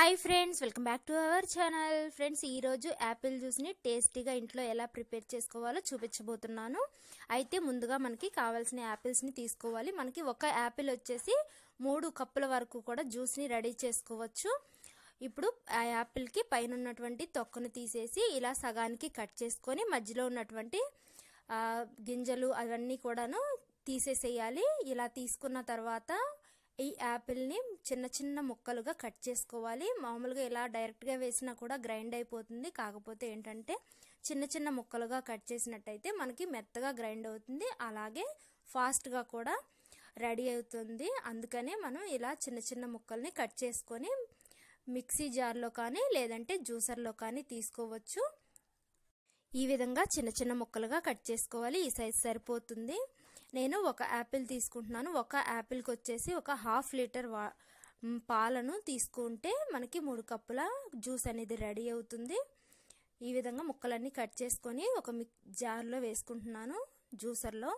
hi friends welcome back to our channel friends ఈరోజు apple జ్యూస్ని టేస్టీగా ఇంట్లో ఎలా ప్రిపేర్ చేసుకోవాలో చూపించబోతున్నాను అయితే ముందుగా మనకి కావాల్సిన యాపిల్స్ని తీసుకోవాలి మనకి ఒక యాపిల్ వచ్చేసి మూడు కప్పుల వరకు కూడా జ్యూస్ని రెడీ చేసుకోవచ్చు ఇప్పుడు ఆ యాపిల్కి పైన ఉన్నటువంటి తొక్కను తీసేసి ఇలా సగానికి కట్ చేసుకొని మధ్యలో ఉన్నటువంటి గింజలు అవన్నీ కూడాను తీసేసేయాలి ఇలా తీసుకున్న తర్వాత ఈ యాపిల్ని చిన్న చిన్న ముక్కలుగా కట్ చేసుకోవాలి మామూలుగా ఇలా డైరెక్ట్గా వేసినా కూడా గ్రైండ్ అయిపోతుంది కాకపోతే ఏంటంటే చిన్న చిన్న ముక్కలుగా కట్ చేసినట్టయితే మనకి మెత్తగా గ్రైండ్ అవుతుంది అలాగే ఫాస్ట్గా కూడా రెడీ అవుతుంది అందుకనే మనం ఇలా చిన్న చిన్న ముక్కల్ని కట్ చేసుకొని మిక్సీ జార్లో కానీ లేదంటే జ్యూసర్లో కానీ తీసుకోవచ్చు ఈ విధంగా చిన్న చిన్న ముక్కలుగా కట్ చేసుకోవాలి ఈ సైజ్ సరిపోతుంది నేను ఒక యాపిల్ తీసుకుంటున్నాను ఒక యాపిల్కి వచ్చేసి ఒక హాఫ్ లీటర్ వా పాలను తీసుకుంటే మనకి మూడు కప్పుల జ్యూస్ అనేది రెడీ అవుతుంది ఈ విధంగా ముక్కలన్నీ కట్ చేసుకొని ఒక మిక్ జార్లో వేసుకుంటున్నాను జ్యూసర్లో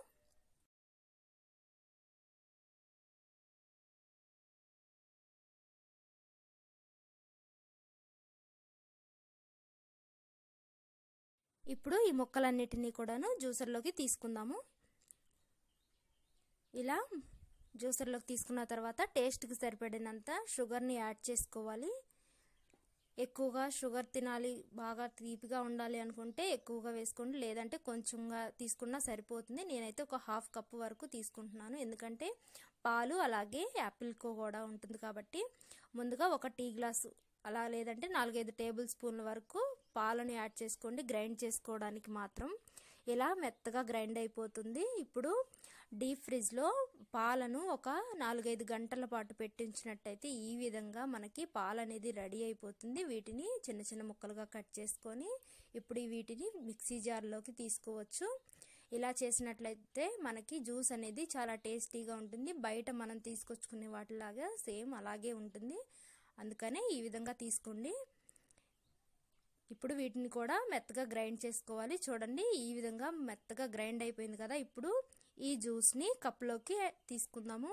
ఇప్పుడు ఈ ముక్కలన్నిటినీ కూడాను జ్యూసర్లోకి తీసుకుందాము ఇలా జ్యూసర్లోకి తీసుకున్న తర్వాత టేస్ట్కి సరిపడినంత షుగర్ని యాడ్ చేసుకోవాలి ఎక్కువగా షుగర్ తినాలి బాగా తీపిగా ఉండాలి అనుకుంటే ఎక్కువగా వేసుకోండి లేదంటే కొంచెంగా తీసుకున్నా సరిపోతుంది నేనైతే ఒక హాఫ్ కప్ వరకు తీసుకుంటున్నాను ఎందుకంటే పాలు అలాగే యాపిల్ కో కూడా ఉంటుంది కాబట్టి ముందుగా ఒక టీ గ్లాసు అలా లేదంటే నాలుగైదు టేబుల్ స్పూన్ల వరకు పాలను యాడ్ చేసుకోండి గ్రైండ్ చేసుకోవడానికి మాత్రం ఇలా మెత్తగా గ్రైండ్ అయిపోతుంది ఇప్పుడు డీప్ ఫ్రిడ్జ్లో పాలను ఒక నాలుగైదు గంటల పాటు పెట్టించినట్టయితే ఈ విధంగా మనకి పాలు అనేది రెడీ అయిపోతుంది వీటిని చిన్న చిన్న ముక్కలుగా కట్ చేసుకొని ఇప్పుడు వీటిని మిక్సీ జార్లోకి తీసుకోవచ్చు ఇలా చేసినట్లయితే మనకి జ్యూస్ అనేది చాలా టేస్టీగా ఉంటుంది బయట మనం తీసుకొచ్చుకునే వాటిలాగా సేమ్ అలాగే ఉంటుంది అందుకనే ఈ విధంగా తీసుకోండి ఇప్పుడు వీటిని కూడా మెత్తగా గ్రైండ్ చేసుకోవాలి చూడండి ఈ విధంగా మెత్తగా గ్రైండ్ అయిపోయింది కదా ఇప్పుడు ఈ జ్యూస్ని కప్లోకి తీసుకుందాము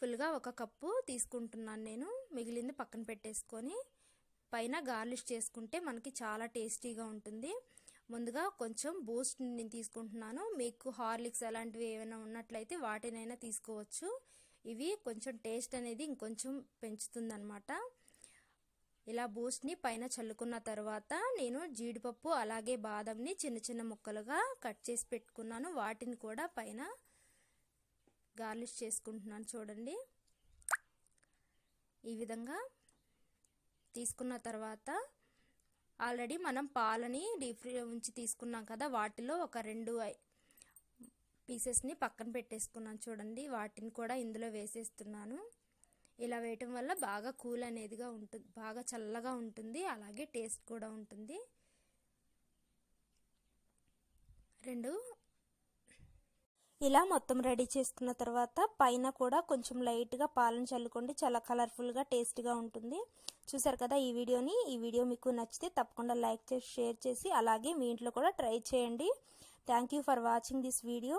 ఫుల్గా ఒక కప్పు తీసుకుంటున్నాను నేను మిగిలింది పక్కన పెట్టేసుకొని పైన గార్లిష్ చేసుకుంటే మనకి చాలా టేస్టీగా ఉంటుంది ముందుగా కొంచెం బూస్ట్ నేను తీసుకుంటున్నాను మీకు హార్లిక్స్ అలాంటివి ఏమైనా ఉన్నట్లయితే వాటినైనా తీసుకోవచ్చు ఇవి కొంచెం టేస్ట్ అనేది ఇంకొంచెం పెంచుతుందనమాట ఇలా బూస్ట్ని పైన చల్లుకున్న తర్వాత నేను జీడిపప్పు అలాగే బాదంని చిన్న చిన్న ముక్కలుగా కట్ చేసి పెట్టుకున్నాను వాటిని కూడా పైన గార్లిష్ చేసుకుంటున్నాను చూడండి ఈ విధంగా తీసుకున్న తర్వాత ఆల్రెడీ మనం పాలని డీప్ ఉంచి తీసుకున్నాం కదా వాటిలో ఒక రెండు పీసెస్ని పక్కన పెట్టేసుకున్నాను చూడండి వాటిని కూడా ఇందులో వేసేస్తున్నాను ఇలా వేయటం వల్ల బాగా కూల్ అనేదిగా ఉంటుంది బాగా చల్లగా ఉంటుంది అలాగే టేస్ట్ కూడా ఉంటుంది రెండు ఇలా మొత్తం రెడీ చేసుకున్న తర్వాత పైన కూడా కొంచెం లైట్గా పాలను చల్లుకోండి చాలా కలర్ఫుల్గా టేస్ట్గా ఉంటుంది చూసారు కదా ఈ వీడియోని ఈ వీడియో మీకు నచ్చితే తప్పకుండా లైక్ చేసి షేర్ చేసి అలాగే మీ ఇంట్లో కూడా ట్రై చేయండి thank for watching this video